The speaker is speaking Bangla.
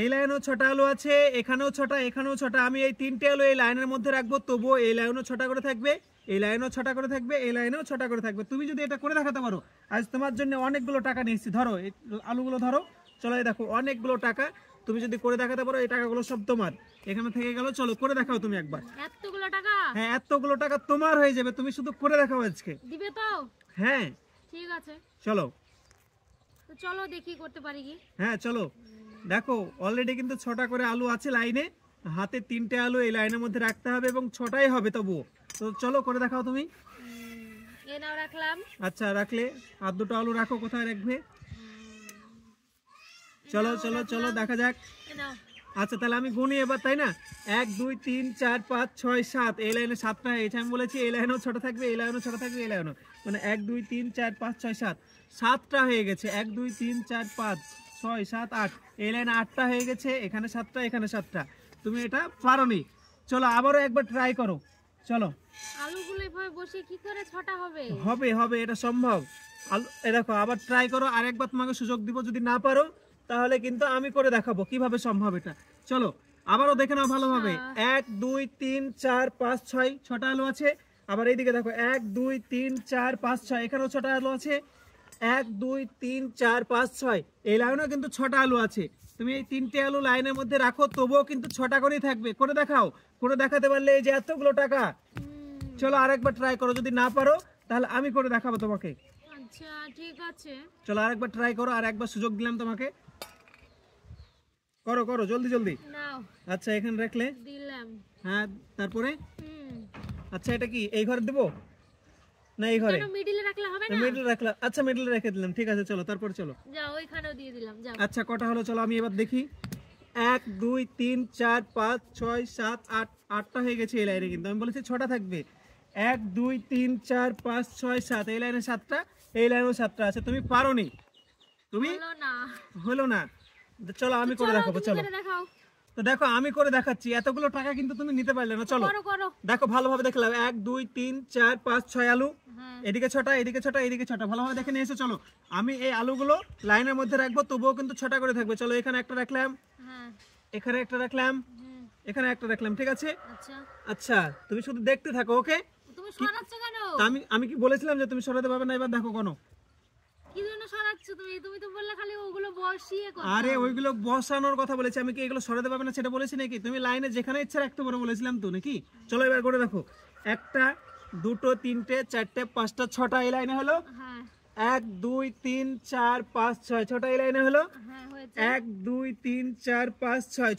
এই লাইনেও ছটা আলো আছে এখানেও ছটা এখানেও ছটা আমি এই তিনটে আলো এই লাইনের মধ্যে রাখবো তবুও এই লাইনও ছটা করে থাকবে এই লাইনও ছটা করে থাকবে এই লাইনেও ছটা করে থাকবে তুমি যদি এটা করে দেখাতে পারো আজ তোমার জন্য অনেকগুলো টাকা নিয়েছি ধরো এই আলুগুলো ধরো চলো দেখো অনেকগুলো টাকা তুমি যদি করে দেখাতে পারো এই টাকাগুলো সব তোমার এখানে থেকে গেল চলো করে দেখাও তুমি একবার এতগুলো টাকা হ্যাঁ এতগুলো টাকা তোমার হয়ে যাবে তুমি শুধু করে দেখাও আজকে দিবে তো হ্যাঁ ঠিক আছে চলো চলো দেখি করতে পারি কি হ্যাঁ চলো দেখো অলরেডি কিন্তু ছটা করে আলু আছে লাইনে হাতে তিনটে আলু এই লাইনের মধ্যে রাখতে হবে এবং ছটাই হবে তবুও তো চলো করে দেখাও তুমি আচ্ছা রাখলে আর দুটো আলু রাখো কোথায় রাখবে চলো চলো চলো দেখা যাক আচ্ছা তাহলে আমি গুনি এবার তাই না এক দুই তিন চার পাঁচ ছয় সাত এই লাইনে সাতটা হয়েছে আমি বলেছি এই লাইনেও ছোটো থাকবে এই লাইনও ছোটো থাকবে এই লাইনও মানে এক দুই তিন চার পাঁচ ছয় সাত সাতটা হয়ে গেছে এক দুই তিন চার পাঁচ ছয় সাত আট এই লাইনে আটটা হয়ে গেছে এখানে সাতটা এখানে সাতটা তুমি এটা পারো নি চলো আবারও একবার ট্রাই করো চলো হবে হবে এটা সম্ভব দেখো আবার ট্রাই করো একবার তোমাকে সুযোগ দিব যদি না পারো তাহলে কিন্তু আমি করে দেখাবো কিভাবে সম্ভব এটা চলো আবারও দেখে নাও ভালোভাবে আচ্ছা। এক দুই তিন চার পাঁচ ছয় ছটা আলু আছে আবার এইদিকে দেখো এক দুই তিন চার পাঁচ ছয় এখানেও ছটা আলু আছে এক দুই তিন চার পাঁচ ছয় এই লাইনেও কিন্তু ছটা আলু আছে তুমি এই তিনটে আলু লাইনের মধ্যে রাখো তবুও কিন্তু ছটা করেই থাকবে করে দেখাও করে দেখাতে পারলে এই যে এতগুলো টাকা চলো আরেকবার ট্রাই করো যদি না পারো তাহলে আমি করে দেখাবো তোমাকে আচ্ছা ঠিক আছে চলো আরেকবার ট্রাই করো আর একবার সুযোগ দিলাম তোমাকে করো করো জলদি জলদি আচ্ছা এখানে রাখলে হ্যাঁ তারপরে আচ্ছা এটা কি এই ঘরে দেবো না এই ঘরে মিডলে রাখলে হবে না মিডলে রাখলা আচ্ছা মিডলে রেখে দিলাম ঠিক আছে চলো তারপর চলো যা ওইখানেও দিয়ে দিলাম যা আচ্ছা কটা হলো চলো আমি এবার দেখি এক দুই তিন চার পাঁচ ছয় সাত আট আটটা হয়ে গেছে এই লাইনে কিন্তু আমি বলেছি ছটা থাকবে এক দুই তিন চার পাঁচ ছয় সাত এই লাইনে সাতটা এই লাইনেও সাতটা আছে তুমি পারো নি তুমি হলো না চলো আমি করে দেখাবো চলো তো দেখো আমি করে দেখাচ্ছি এতগুলো টাকা কিন্তু তুমি নিতে পারলে না চলো দেখো ভালোভাবে দেখলাম এক দুই তিন চার পাঁচ ছয় আলু এদিকে ছটা এদিকে ছটা এদিকে ছটা ভালোভাবে দেখে নিয়ে এসে চলো আমি এই আলুগুলো লাইনের মধ্যে রাখবো তবুও কিন্তু ছটা করে থাকবে চলো এখানে একটা রাখলাম হ্যাঁ। এখানে একটা রাখলাম এখানে একটা রাখলাম ঠিক আছে আচ্ছা, আচ্ছা তুমি শুধু দেখতে থাকো ওকে আমি আমি কি বলেছিলাম যে তুমি সরাতে পারবে না এবার দেখো কোনো আরে ওইগুলো বসানোর কথা আমি কি এগুলো না সেটা বলেছি নাকি তুমি লাইনে ইচ্ছা বলেছিলাম তো নাকি চলো এবার করে একটা দুটো তিনটে চারটে পাঁচটা ছটা এই লাইনে হলো হ্যাঁ। এক দুই তিন চার পাঁচ ছয় ছটা এই লাইনে হলো হ্যাঁ, এক দুই তিন চার পাঁচ ছয়